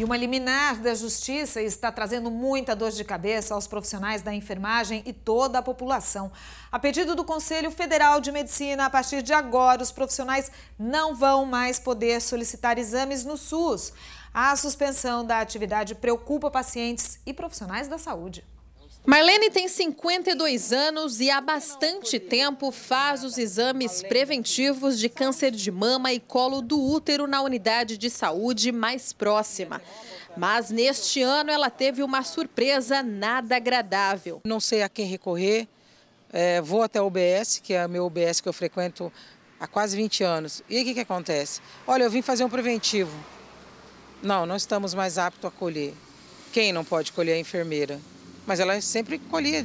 E uma liminar da justiça está trazendo muita dor de cabeça aos profissionais da enfermagem e toda a população. A pedido do Conselho Federal de Medicina, a partir de agora, os profissionais não vão mais poder solicitar exames no SUS. A suspensão da atividade preocupa pacientes e profissionais da saúde. Marlene tem 52 anos e há bastante tempo faz os exames preventivos de câncer de mama e colo do útero na unidade de saúde mais próxima. Mas neste ano ela teve uma surpresa nada agradável. Não sei a quem recorrer, é, vou até o UBS, que é o meu UBS que eu frequento há quase 20 anos. E o que, que acontece? Olha, eu vim fazer um preventivo. Não, não estamos mais aptos a colher. Quem não pode colher é a enfermeira mas ela sempre colhia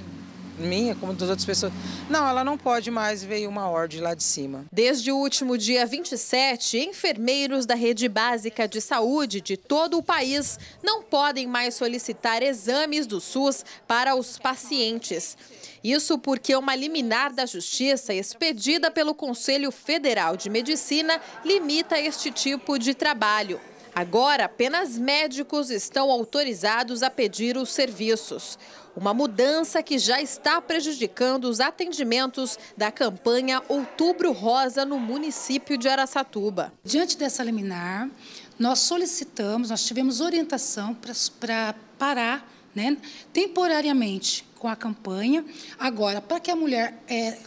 minha, como das outras pessoas. Não, ela não pode mais, veio uma ordem lá de cima. Desde o último dia 27, enfermeiros da rede básica de saúde de todo o país não podem mais solicitar exames do SUS para os pacientes. Isso porque uma liminar da Justiça, expedida pelo Conselho Federal de Medicina, limita este tipo de trabalho. Agora, apenas médicos estão autorizados a pedir os serviços. Uma mudança que já está prejudicando os atendimentos da campanha Outubro Rosa no município de Araçatuba. Diante dessa liminar, nós solicitamos, nós tivemos orientação para parar né, temporariamente com a campanha. Agora, para que a mulher é,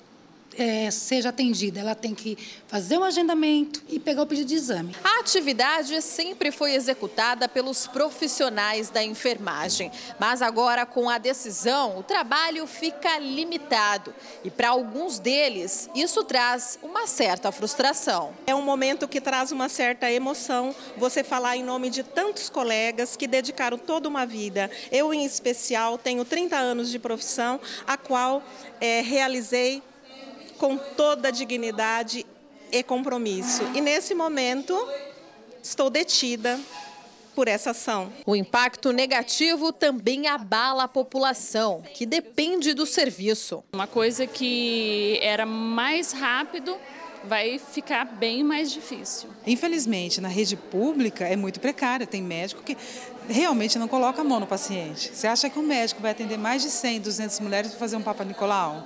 é, seja atendida, ela tem que fazer o um agendamento e pegar o pedido de exame. A atividade sempre foi executada pelos profissionais da enfermagem, mas agora com a decisão o trabalho fica limitado e para alguns deles isso traz uma certa frustração. É um momento que traz uma certa emoção você falar em nome de tantos colegas que dedicaram toda uma vida. Eu em especial tenho 30 anos de profissão, a qual é, realizei com toda dignidade e compromisso. E nesse momento, estou detida por essa ação. O impacto negativo também abala a população, que depende do serviço. Uma coisa que era mais rápido vai ficar bem mais difícil. Infelizmente, na rede pública é muito precária. Tem médico que realmente não coloca a mão no paciente. Você acha que um médico vai atender mais de 100, 200 mulheres para fazer um Papa Nicolau?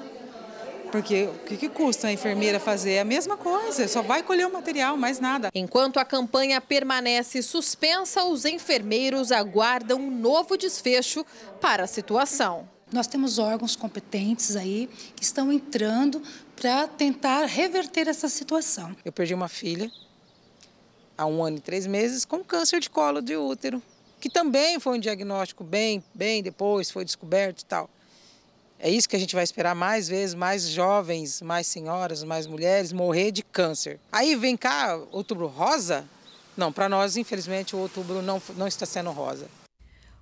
Porque o que, que custa a enfermeira fazer? É a mesma coisa, só vai colher o material, mais nada. Enquanto a campanha permanece suspensa, os enfermeiros aguardam um novo desfecho para a situação. Nós temos órgãos competentes aí que estão entrando para tentar reverter essa situação. Eu perdi uma filha há um ano e três meses com câncer de colo de útero, que também foi um diagnóstico bem, bem depois, foi descoberto e tal. É isso que a gente vai esperar mais vezes, mais jovens, mais senhoras, mais mulheres morrer de câncer. Aí vem cá outubro rosa? Não, para nós, infelizmente, o outubro não, não está sendo rosa.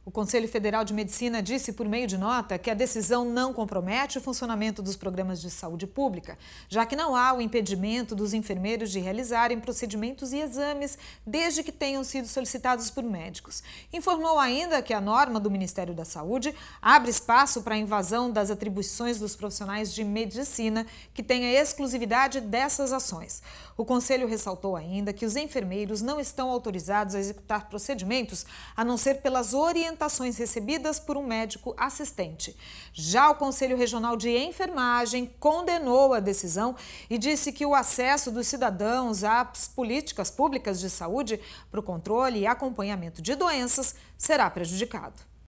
O Conselho Federal de Medicina disse por meio de nota que a decisão não compromete o funcionamento dos programas de saúde pública, já que não há o impedimento dos enfermeiros de realizarem procedimentos e exames desde que tenham sido solicitados por médicos. Informou ainda que a norma do Ministério da Saúde abre espaço para a invasão das atribuições dos profissionais de medicina que tenha exclusividade dessas ações. O Conselho ressaltou ainda que os enfermeiros não estão autorizados a executar procedimentos a não ser pelas orientações orientações recebidas por um médico assistente. Já o Conselho Regional de Enfermagem condenou a decisão e disse que o acesso dos cidadãos às políticas públicas de saúde para o controle e acompanhamento de doenças será prejudicado.